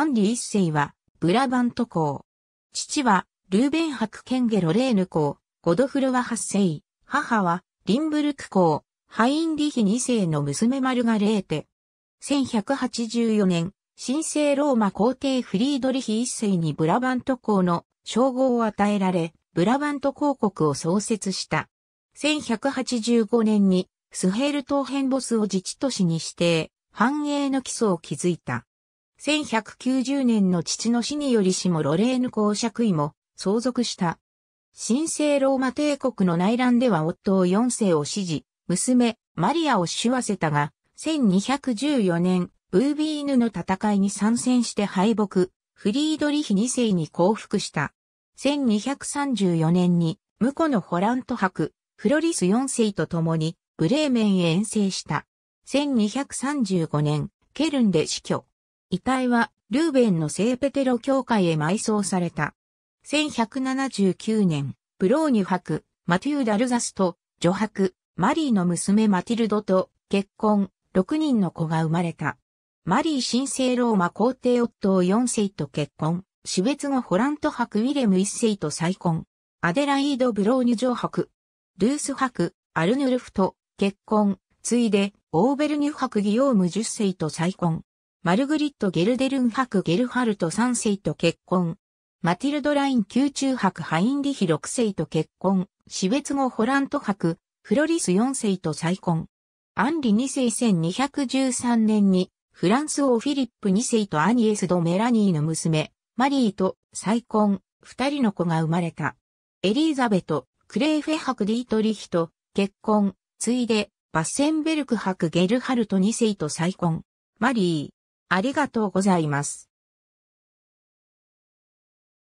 アンリ一世は、ブラバント公。父は、ルーベンハクケンゲロレーヌ公、ゴドフルワ八世。母は、リンブルク公、ハインリヒ二世の娘マルガレーテ。1184年、神聖ローマ皇帝フリードリヒ一世にブラバント公の称号を与えられ、ブラバント公国を創設した。1185年にスヘール島辺ボスを自治都市に指定、繁栄の基礎を築いた。1190年の父の死により死もロレーヌ公爵位も相続した。神聖ローマ帝国の内乱では夫を四世を支持、娘、マリアを死わせたが、1214年、ブービーヌの戦いに参戦して敗北、フリードリヒ二世に降伏した。1234年に、婿のホラント博、フロリス四世と共に、ブレーメンへ遠征した。1235年、ケルンで死去。遺体はルーベンの聖ペテロ教会へ埋葬された。1179年、ブローニュ博、マテュー・ダルザスと、女博、マリーの娘マティルドと結婚、6人の子が生まれた。マリー神聖ローマ皇帝夫を4世と結婚、死別後ホラント博ウィレム1世と再婚、アデライード・ブローニュョ博、ルース博、アルヌルフと結婚、ついで、オーベルニュ博ギオーム10世と再婚。マルグリット・ゲルデルン博ゲルハルト3世と結婚。マティルド・ライン宮中博ハインリヒ6世と結婚。死別後ホラント博、フロリス4世と再婚。アンリ2世1213年に、フランス王フィリップ2世とアニエス・ド・メラニーの娘、マリーと再婚、二人の子が生まれた。エリーザベト、クレーフェ博ディートリヒと結婚、ついで、バッセンベルク博ゲルハルト2世と再婚。マリー、ありがとうございます。